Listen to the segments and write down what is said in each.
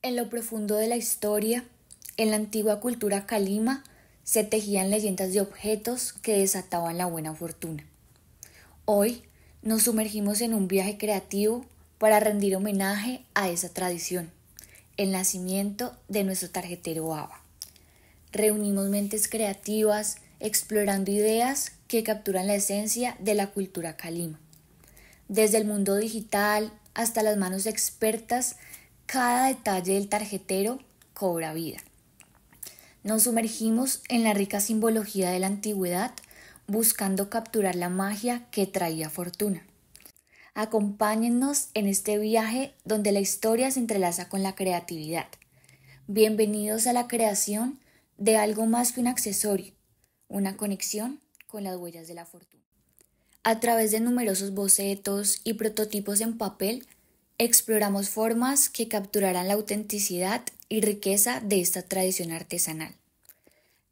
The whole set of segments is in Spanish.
En lo profundo de la historia, en la antigua cultura calima, se tejían leyendas de objetos que desataban la buena fortuna. Hoy nos sumergimos en un viaje creativo para rendir homenaje a esa tradición, el nacimiento de nuestro tarjetero ABA. Reunimos mentes creativas, explorando ideas que capturan la esencia de la cultura calima. Desde el mundo digital hasta las manos expertas cada detalle del tarjetero cobra vida. Nos sumergimos en la rica simbología de la antigüedad buscando capturar la magia que traía fortuna. Acompáñennos en este viaje donde la historia se entrelaza con la creatividad. Bienvenidos a la creación de algo más que un accesorio, una conexión con las huellas de la fortuna. A través de numerosos bocetos y prototipos en papel, exploramos formas que capturarán la autenticidad y riqueza de esta tradición artesanal.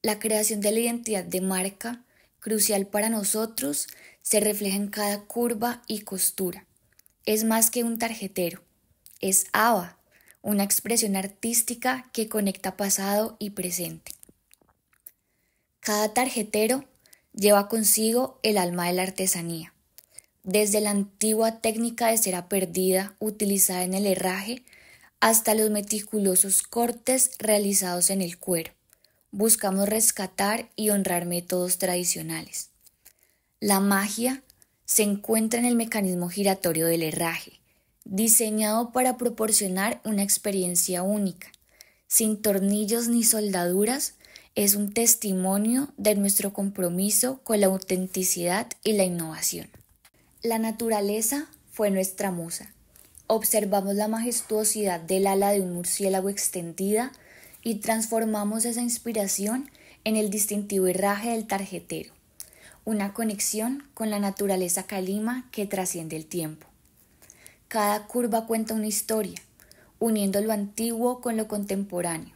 La creación de la identidad de marca, crucial para nosotros, se refleja en cada curva y costura. Es más que un tarjetero, es ABA, una expresión artística que conecta pasado y presente. Cada tarjetero lleva consigo el alma de la artesanía, desde la antigua técnica de cera perdida utilizada en el herraje hasta los meticulosos cortes realizados en el cuero. Buscamos rescatar y honrar métodos tradicionales. La magia se encuentra en el mecanismo giratorio del herraje, diseñado para proporcionar una experiencia única. Sin tornillos ni soldaduras, es un testimonio de nuestro compromiso con la autenticidad y la innovación. La naturaleza fue nuestra musa. Observamos la majestuosidad del ala de un murciélago extendida y transformamos esa inspiración en el distintivo herraje del tarjetero, una conexión con la naturaleza calima que trasciende el tiempo. Cada curva cuenta una historia, uniendo lo antiguo con lo contemporáneo.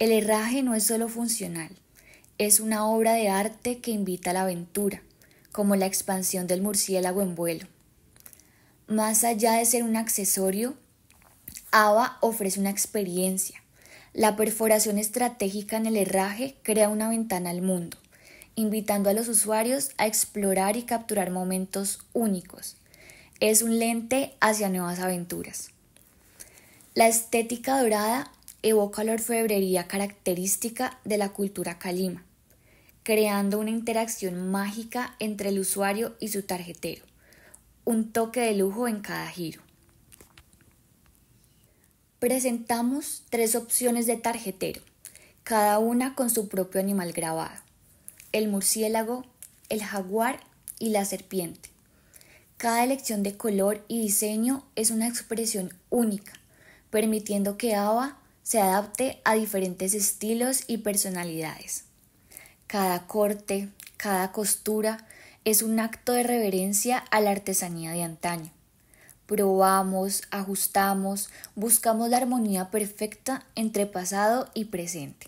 El herraje no es solo funcional, es una obra de arte que invita a la aventura, como la expansión del murciélago en vuelo. Más allá de ser un accesorio, ABA ofrece una experiencia. La perforación estratégica en el herraje crea una ventana al mundo, invitando a los usuarios a explorar y capturar momentos únicos. Es un lente hacia nuevas aventuras. La estética dorada evoca la orfebrería característica de la cultura calima, creando una interacción mágica entre el usuario y su tarjetero, un toque de lujo en cada giro. Presentamos tres opciones de tarjetero, cada una con su propio animal grabado, el murciélago, el jaguar y la serpiente. Cada elección de color y diseño es una expresión única, permitiendo que AVA se adapte a diferentes estilos y personalidades cada corte, cada costura es un acto de reverencia a la artesanía de antaño. Probamos, ajustamos, buscamos la armonía perfecta entre pasado y presente.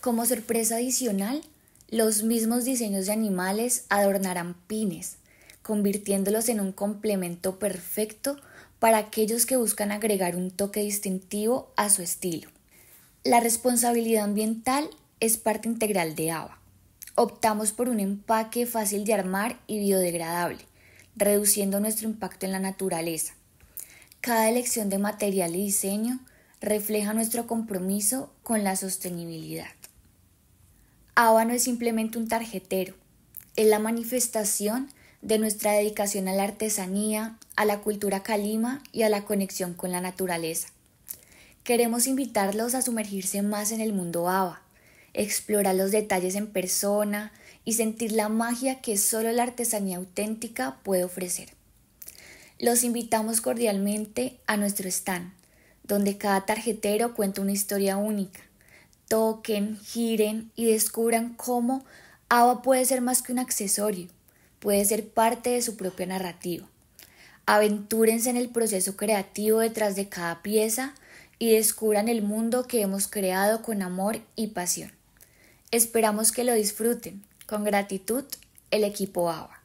Como sorpresa adicional, los mismos diseños de animales adornarán pines, convirtiéndolos en un complemento perfecto para aquellos que buscan agregar un toque distintivo a su estilo. La responsabilidad ambiental es parte integral de ABA. Optamos por un empaque fácil de armar y biodegradable, reduciendo nuestro impacto en la naturaleza. Cada elección de material y diseño refleja nuestro compromiso con la sostenibilidad. ABA no es simplemente un tarjetero, es la manifestación de nuestra dedicación a la artesanía, a la cultura calima y a la conexión con la naturaleza. Queremos invitarlos a sumergirse más en el mundo ABA explorar los detalles en persona y sentir la magia que solo la artesanía auténtica puede ofrecer. Los invitamos cordialmente a nuestro stand, donde cada tarjetero cuenta una historia única. Toquen, giren y descubran cómo Ava puede ser más que un accesorio, puede ser parte de su propia narrativa. Aventúrense en el proceso creativo detrás de cada pieza y descubran el mundo que hemos creado con amor y pasión. Esperamos que lo disfruten. Con gratitud, el equipo ABA.